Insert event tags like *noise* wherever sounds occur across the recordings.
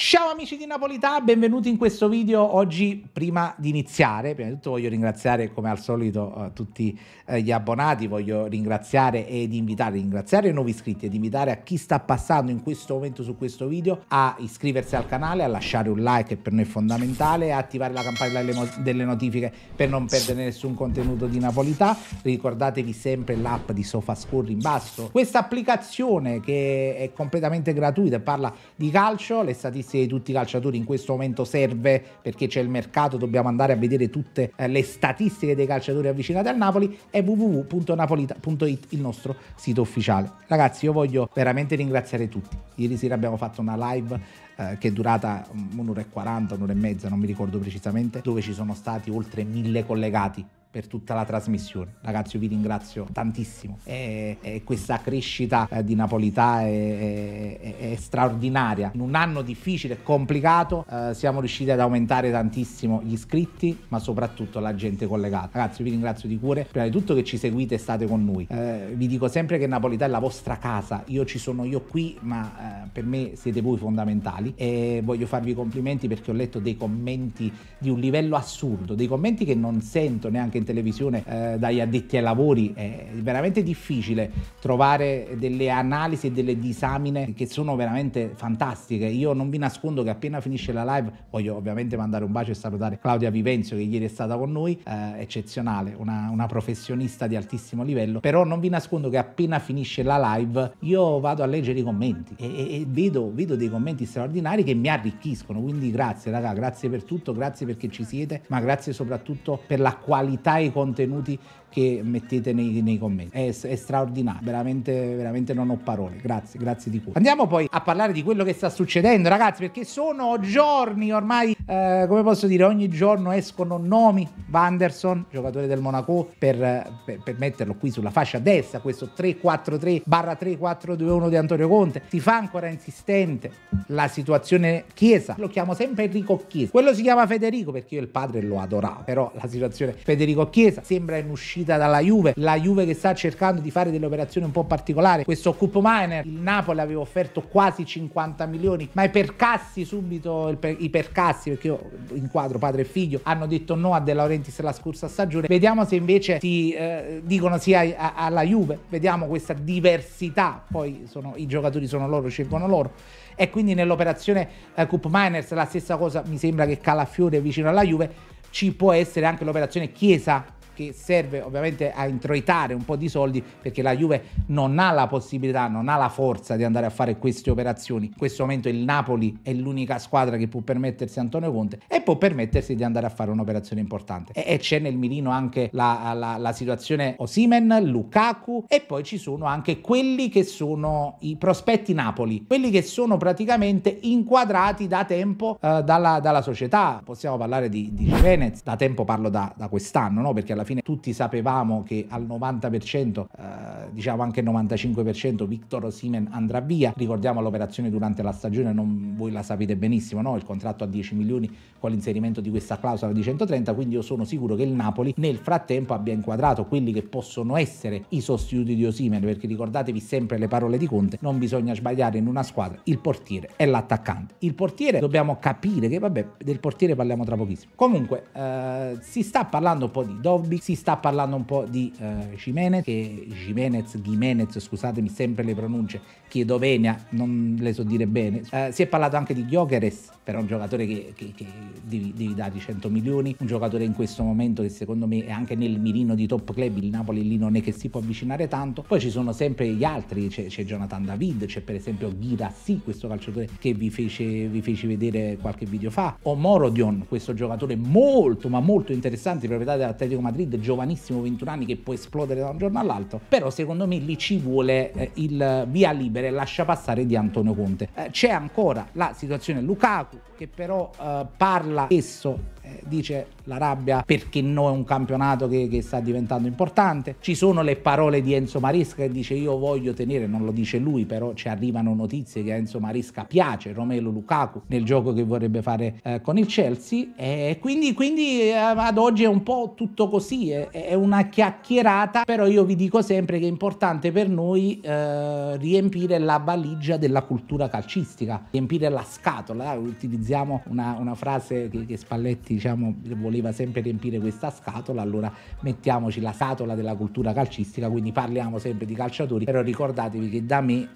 Ciao amici di Napolità, benvenuti in questo video. Oggi, prima di iniziare, prima di tutto voglio ringraziare come al solito eh, tutti eh, gli abbonati, voglio ringraziare ed invitare, ringraziare i nuovi iscritti ed invitare a chi sta passando in questo momento su questo video a iscriversi al canale, a lasciare un like che per noi è fondamentale e attivare la campanella delle notifiche per non perdere nessun contenuto di Napolità. Ricordatevi sempre l'app di SofaScore in basso. Questa applicazione che è completamente gratuita e parla di calcio, le statistiche statistiche di tutti i calciatori in questo momento serve perché c'è il mercato, dobbiamo andare a vedere tutte eh, le statistiche dei calciatori avvicinati al Napoli, è www.napolita.it il nostro sito ufficiale. Ragazzi, io voglio veramente ringraziare tutti. Ieri sera abbiamo fatto una live eh, che è durata mm, un'ora e quaranta, un'ora e mezza, non mi ricordo precisamente, dove ci sono stati oltre mille collegati per tutta la trasmissione. Ragazzi, io vi ringrazio tantissimo. E, e questa crescita eh, di Napolità è, è, è, straordinaria. In un anno difficile e complicato eh, siamo riusciti ad aumentare tantissimo gli iscritti, ma soprattutto la gente collegata. Ragazzi, io vi ringrazio di cuore. Prima di tutto che ci seguite e state con noi. Eh, vi dico sempre che Napolità è la vostra casa. Io ci sono io qui, ma eh, per me siete voi fondamentali. E voglio farvi i complimenti perché ho letto dei commenti di un livello assurdo, dei commenti che non sento neanche anche in televisione eh, dagli addetti ai lavori, è veramente difficile trovare delle analisi e delle disamine che sono veramente fantastiche. Io non vi nascondo che appena finisce la live voglio ovviamente mandare un bacio e salutare Claudia Vivenzio che ieri è stata con noi, eh, eccezionale, una, una professionista di altissimo livello, però non vi nascondo che appena finisce la live io vado a leggere i commenti e, e, e vedo, vedo, dei commenti straordinari che mi arricchiscono, quindi grazie raga, grazie per tutto, grazie perché ci siete, ma grazie soprattutto per la qualità qualità e i contenuti che mettete nei, nei commenti. È, è, straordinario, veramente, veramente non ho parole. Grazie, grazie di cuore. Andiamo poi a parlare di quello che sta succedendo, ragazzi, perché sono giorni ormai, eh, come posso dire, ogni giorno escono nomi. Vanderson, giocatore del Monaco, per, per, per metterlo qui sulla fascia destra, questo 3-4-3 3-4-2-1 di Antonio Conte. Si fa ancora insistente la situazione Chiesa, lo chiamo sempre Enrico Chiesa. Quello si chiama Federico perché io il padre lo adoravo, però la situazione Federico Domenico Chiesa sembra in uscita dalla Juve, la Juve che sta cercando di fare delle operazioni un po' particolari. Questo Cupo Miner, il Napoli aveva offerto quasi 50 milioni, ma i percassi subito, per, i percassi, perché io inquadro padre e figlio, hanno detto no a De Laurentiis la scorsa stagione. Vediamo se invece si eh, dicono sì a, a, alla Juve, vediamo questa diversità, poi sono, i giocatori sono loro, scelgono loro. E quindi nell'operazione eh, Cup Miners la stessa cosa, mi sembra che Calafiore vicino alla Juve ci può essere anche l'operazione Chiesa che serve ovviamente a introitare un po' di soldi perché la Juve non ha la possibilità, non ha la forza di andare a fare queste operazioni. In questo momento il Napoli è l'unica squadra che può permettersi Antonio Conte e può permettersi di andare a fare un'operazione importante. E, e c'è nel mirino anche la, la, la situazione Osimen, Lukaku e poi ci sono anche quelli che sono i prospetti Napoli, quelli che sono praticamente inquadrati da tempo eh, dalla, dalla, società. Possiamo parlare di, di Venez, da tempo parlo da, da quest'anno, no? perché alla fine fine tutti sapevamo che al 90%, eh, diciamo anche il 95%, Victor Simen andrà via. Ricordiamo l'operazione durante la stagione, non, voi la sapete benissimo, no? il contratto a 10 milioni con l'inserimento di questa clausola di 130, quindi io sono sicuro che il Napoli nel frattempo abbia inquadrato quelli che possono essere i sostituti di Osimen, perché ricordatevi sempre le parole di Conte, non bisogna sbagliare in una squadra il portiere è l'attaccante. Il portiere dobbiamo capire che vabbè, del portiere parliamo tra pochissimo. Comunque eh, si sta parlando un po' di Dobby, si sta parlando un po' di eh, Jimenez, che Jimenez, Jimenez, scusatemi sempre le pronunce, chiedo Venia, non le so dire bene. Eh, si è parlato anche di Giocheres, però un giocatore che, che, che devi, devi dargli 100 milioni, un giocatore in questo momento che secondo me è anche nel mirino di top club, il Napoli lì non è che si può avvicinare tanto. Poi ci sono sempre gli altri, c'è, c'è Jonathan David, c'è per esempio Ghirassi, questo calciatore che vi feci, vi feci vedere qualche video fa, o Morodion, questo giocatore molto ma molto interessante, di proprietà dell'Atletico Madrid Reed giovanissimo 21 anni che può esplodere da un giorno all'altro però secondo me lì ci vuole eh, il via libera e lascia passare di Antonio Conte eh, c'è ancora la situazione Lukaku che però eh, parla spesso eh, dice la rabbia perché no è un campionato che, che, sta diventando importante. Ci sono le parole di Enzo Marisca che dice io voglio tenere, non lo dice lui però ci arrivano notizie che Enzo Marisca piace, Romelo Lukaku nel gioco che vorrebbe fare eh, con il Chelsea e quindi, quindi eh, ad oggi è un po' tutto così, è, è, una chiacchierata però io vi dico sempre che è importante per noi eh, riempire la valigia della cultura calcistica, riempire la scatola, utilizziamo una, una frase che, che Spalletti diciamo, voleva sempre riempire questa scatola, allora mettiamoci la scatola della cultura calcistica, quindi parliamo sempre di calciatori, però ricordatevi che da me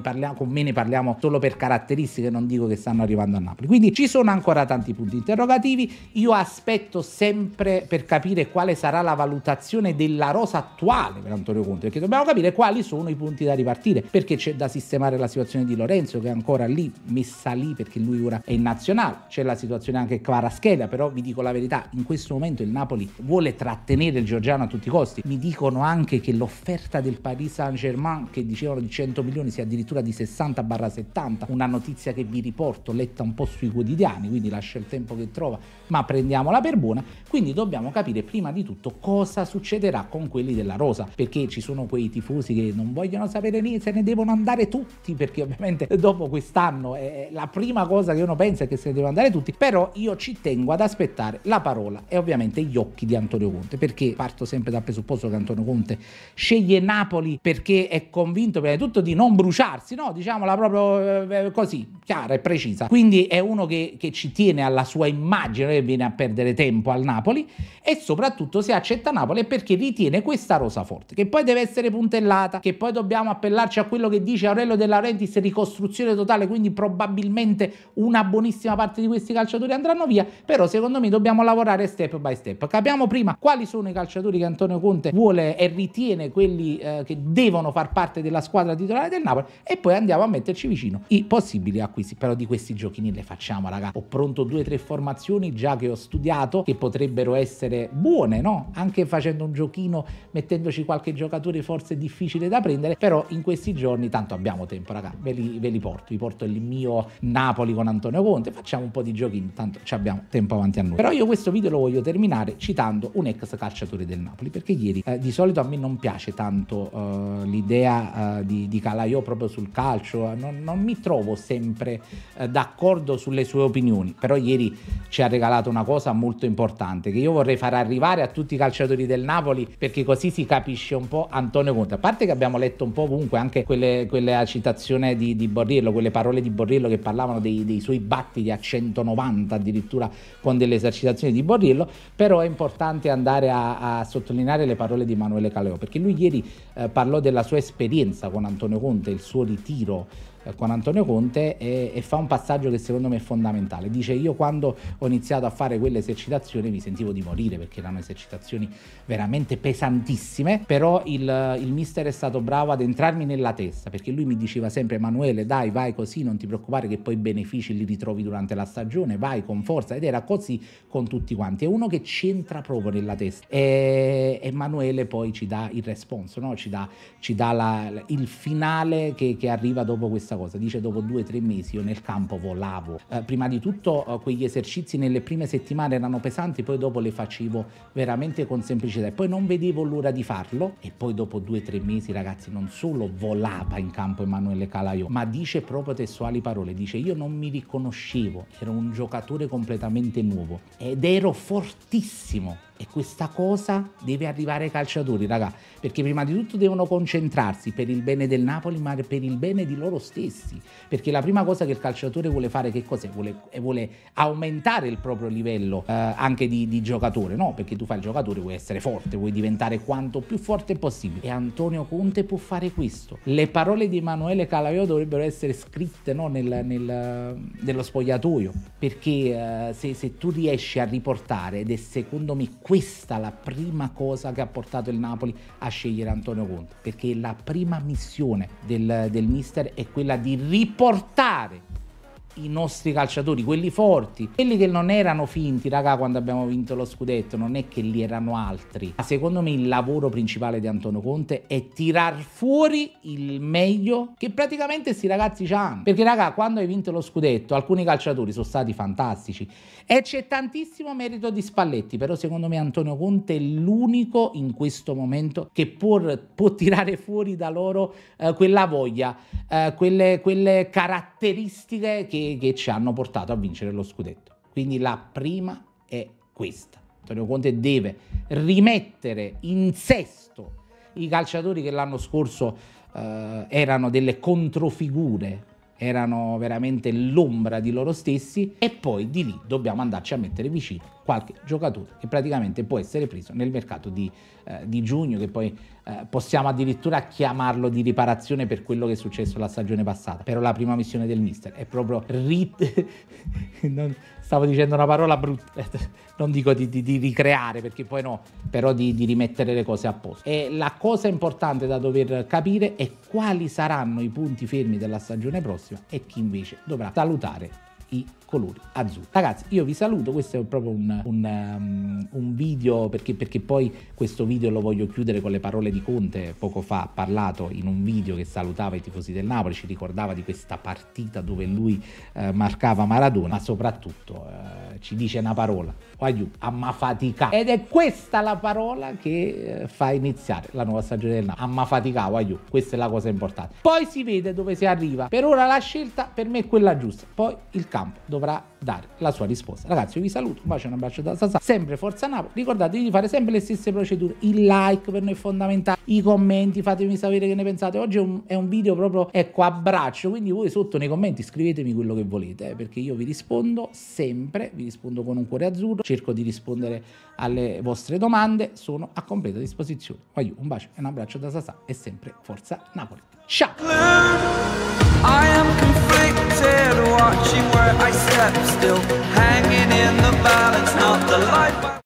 parliamo, con me ne parliamo solo per caratteristiche, non dico che stanno arrivando a Napoli. Quindi ci sono ancora tanti punti interrogativi. Io aspetto sempre per capire quale sarà la valutazione della rosa attuale per Antonio Conte, perché dobbiamo capire quali sono i punti da ripartire, perché c'è da sistemare la situazione di Lorenzo che è ancora lì, messa lì perché lui ora è in nazionale, c'è la situazione anche Kvaraschelia, però vi dico la verità, in questo momento il Napoli vuole trattenere il Giorgiano a tutti i costi. Mi dicono anche che l'offerta del Paris Saint-Germain che dicevano di 100 milioni sia addirittura di 60-70, una notizia che vi riporto letta un po' sui quotidiani, quindi lascia il tempo che trova, ma prendiamola per buona, quindi dobbiamo capire prima di tutto cosa succederà con quelli della Rosa, perché ci sono quei tifosi che non vogliono sapere niente, se ne devono andare tutti, perché ovviamente dopo quest'anno è la prima cosa che uno pensa è che se ne devono andare tutti, però io ci tengo ad aspettare la parola e ovviamente gli occhi di Antonio Conte, perché parto sempre dal presupposto che Antonio Conte sceglie Napoli perché è convinto prima di tutto di non bruciarsi, no, diciamola proprio eh, eh, così, chiara e precisa. Quindi è uno che, che ci tiene alla sua immagine, e viene a perdere tempo al Napoli e soprattutto se accetta Napoli è perché ritiene questa rosa forte, che poi deve essere puntellata, che poi dobbiamo appellarci a quello che dice Aurelio De Laurentiis, ricostruzione totale, quindi probabilmente una buonissima parte di questi calciatori andranno via, però secondo me dobbiamo lavorare step by step. Capiamo prima quali sono i calciatori che Antonio Conte vuole e ritiene quelli eh, che devono far parte della squadra titolare titolare del Napoli e poi andiamo a metterci vicino i possibili acquisti. Però di questi giochini le facciamo, raga. Ho pronto due o tre formazioni già che ho studiato che potrebbero essere buone, no? Anche facendo un giochino, mettendoci qualche giocatore forse difficile da prendere, però in questi giorni tanto abbiamo tempo, raga. Ve li, ve li porto, vi porto il mio Napoli con Antonio Conte, facciamo un po' di giochini, tanto abbiamo tempo avanti a noi. Però io questo video lo voglio terminare citando un ex calciatore del Napoli, perché ieri eh, di solito a me non piace tanto eh, l'idea eh, di, di politica, io proprio sul calcio, non, non mi trovo sempre eh, d'accordo sulle sue opinioni, però ieri ci ha regalato una cosa molto importante che io vorrei far arrivare a tutti i calciatori del Napoli perché così si capisce un po' Antonio Conte, a parte che abbiamo letto un po' ovunque anche quelle, quella citazione di, di Borriello, quelle parole di Borriello che parlavano dei, dei suoi battiti a 190 addirittura con delle esercitazioni di Borriello, però è importante andare a, a sottolineare le parole di Emanuele Caleo perché lui ieri eh, parlò della sua esperienza con Antonio Conte, il suo ritiro eh, con Antonio Conte e, e, fa un passaggio che secondo me è fondamentale. Dice io quando ho iniziato a fare quelle esercitazioni mi sentivo di morire perché erano esercitazioni veramente pesantissime, però il, il mister è stato bravo ad entrarmi nella testa perché lui mi diceva sempre Emanuele dai vai così, non ti preoccupare che poi i benefici li ritrovi durante la stagione, vai con forza ed era così con tutti quanti. È uno che ci entra proprio nella testa e Emanuele poi ci dà il responso, no? ci dà, ci dà la, il finale che, che arriva dopo questa stessa cosa, dice dopo due o tre mesi io nel campo volavo. Eh, prima di tutto eh, quegli esercizi nelle prime settimane erano pesanti, poi dopo le facevo veramente con semplicità e poi non vedevo l'ora di farlo e poi dopo due o tre mesi ragazzi non solo volava in campo Emanuele Calaio, ma dice proprio testuali parole, dice io non mi riconoscevo, ero un giocatore completamente nuovo ed ero fortissimo e questa cosa deve arrivare ai calciatori, raga, perché prima di tutto devono concentrarsi per il bene del Napoli, ma per il bene di loro stessi. Perché la prima cosa che il calciatore vuole fare che cos'è? Vuole, eh, vuole aumentare il proprio livello eh, anche di, di giocatore, no? Perché tu fai il giocatore, vuoi essere forte, vuoi diventare quanto più forte possibile. E Antonio Conte può fare questo. Le parole di Emanuele Calaio dovrebbero essere scritte no? nel, nel, nello spogliatoio, perché eh, se, se tu riesci a riportare, ed è secondo me questa la prima cosa che ha portato il Napoli a scegliere Antonio Conte, perché la prima missione del, del mister è quella di riportare i nostri calciatori, quelli forti, quelli che non erano finti, raga, quando abbiamo vinto lo scudetto, non è che li erano altri. Ma secondo me il lavoro principale di Antonio Conte è tirar fuori il meglio che praticamente questi ragazzi hanno. Perché, raga, quando hai vinto lo scudetto, alcuni calciatori sono stati fantastici e c'è tantissimo merito di Spalletti, però secondo me Antonio Conte è l'unico in questo momento che può, può tirare fuori da loro eh, quella voglia, eh, quelle, quelle caratteristiche che che ci hanno portato a vincere lo scudetto. Quindi la prima è questa. Antonio Conte deve rimettere in sesto i calciatori che l'anno scorso eh, erano delle controfigure, erano veramente l'ombra di loro stessi e poi di lì dobbiamo andarci a mettere vicino qualche giocatore che praticamente può essere preso nel mercato di, eh, di giugno, che poi eh, possiamo addirittura chiamarlo di riparazione per quello che è successo la stagione passata. Però la prima missione del mister è proprio... Rit- *laughs* non, stavo dicendo una parola brutta, *laughs* non dico di, di, di ricreare perché poi no, però di, di rimettere le cose a posto. E la cosa importante da dover capire è quali saranno i punti fermi della stagione prossima e chi invece dovrà salutare i colori azzurri. Ragazzi, io vi saluto, questo è proprio un, un, um, un video perché, perché, poi questo video lo voglio chiudere con le parole di Conte, poco fa ha parlato in un video che salutava i tifosi del Napoli, ci ricordava di questa partita dove lui eh, marcava Maradona, ma soprattutto eh, ci dice una parola, aiù, ammafatica. Ed è questa la parola che eh, fa iniziare la nuova stagione del Napoli, ammafatica, aiù, questa è la cosa importante. Poi si vede dove si arriva, per ora la scelta per me è quella giusta, poi il caso campo dovrà dare la sua risposta. Ragazzi, io vi saluto, un bacio e un abbraccio da Sasà. sempre Forza Napoli, ricordatevi di fare sempre le stesse procedure, il like per noi è fondamentale, i commenti, fatemi sapere che ne pensate, oggi è un, è un video proprio, ecco, a braccio, quindi voi sotto nei commenti scrivetemi quello che volete, eh, perché io vi rispondo sempre, vi rispondo con un cuore azzurro, cerco di rispondere alle vostre domande, sono a completa disposizione. Poi un bacio e un abbraccio da Sasà e sempre Forza Napoli. Ciao! tilted, watching where I step still, hanging in the balance, not the life.